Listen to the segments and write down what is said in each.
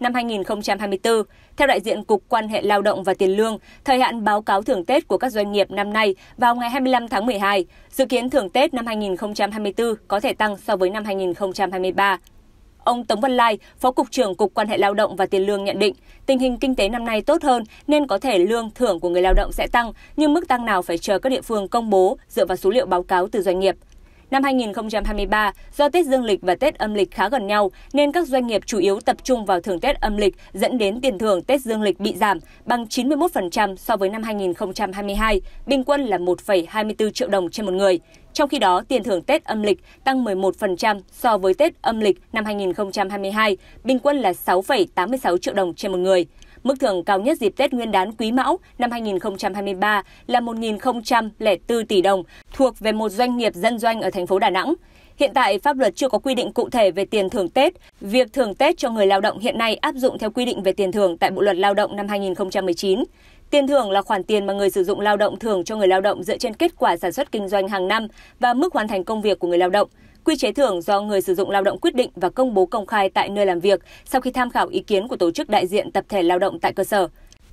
năm 2024. Theo đại diện Cục Quan hệ Lao động và Tiền lương, thời hạn báo cáo thưởng Tết của các doanh nghiệp năm nay vào ngày 25 tháng 12, dự kiến thưởng Tết năm 2024 có thể tăng so với năm 2023. Ông Tống Văn Lai, Phó Cục trưởng Cục Quan hệ Lao động và Tiền lương nhận định, tình hình kinh tế năm nay tốt hơn nên có thể lương thưởng của người lao động sẽ tăng, nhưng mức tăng nào phải chờ các địa phương công bố dựa vào số liệu báo cáo từ doanh nghiệp. Năm 2023, do Tết Dương lịch và Tết âm lịch khá gần nhau, nên các doanh nghiệp chủ yếu tập trung vào thưởng Tết âm lịch dẫn đến tiền thưởng Tết Dương lịch bị giảm bằng 91% so với năm 2022, bình quân là 1,24 triệu đồng trên một người. Trong khi đó, tiền thưởng Tết âm lịch tăng 11% so với Tết âm lịch năm 2022, bình quân là 6,86 triệu đồng trên một người. Mức thưởng cao nhất dịp Tết Nguyên đán Quý Mão năm 2023 là 1.004 tỷ đồng, thuộc về một doanh nghiệp dân doanh ở thành phố Đà Nẵng. Hiện tại pháp luật chưa có quy định cụ thể về tiền thưởng Tết. Việc thưởng Tết cho người lao động hiện nay áp dụng theo quy định về tiền thưởng tại Bộ luật Lao động năm 2019. Tiền thưởng là khoản tiền mà người sử dụng lao động thưởng cho người lao động dựa trên kết quả sản xuất kinh doanh hàng năm và mức hoàn thành công việc của người lao động. Quy chế thưởng do người sử dụng lao động quyết định và công bố công khai tại nơi làm việc sau khi tham khảo ý kiến của tổ chức đại diện tập thể lao động tại cơ sở.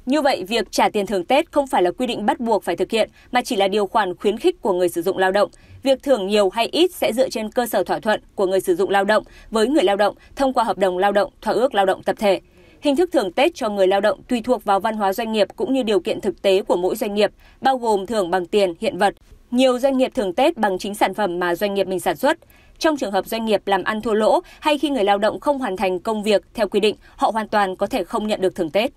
Như vậy, việc trả tiền thưởng Tết không phải là quy định bắt buộc phải thực hiện, mà chỉ là điều khoản khuyến khích của người sử dụng lao động. Việc thưởng nhiều hay ít sẽ dựa trên cơ sở thỏa thuận của người sử dụng lao động với người lao động thông qua hợp đồng lao động, thỏa ước lao động tập thể. Hình thức thưởng Tết cho người lao động tùy thuộc vào văn hóa doanh nghiệp cũng như điều kiện thực tế của mỗi doanh nghiệp, bao gồm thưởng bằng tiền, hiện vật. Nhiều doanh nghiệp thưởng Tết bằng chính sản phẩm mà doanh nghiệp mình sản xuất. Trong trường hợp doanh nghiệp làm ăn thua lỗ hay khi người lao động không hoàn thành công việc theo quy định, họ hoàn toàn có thể không nhận được thưởng Tết.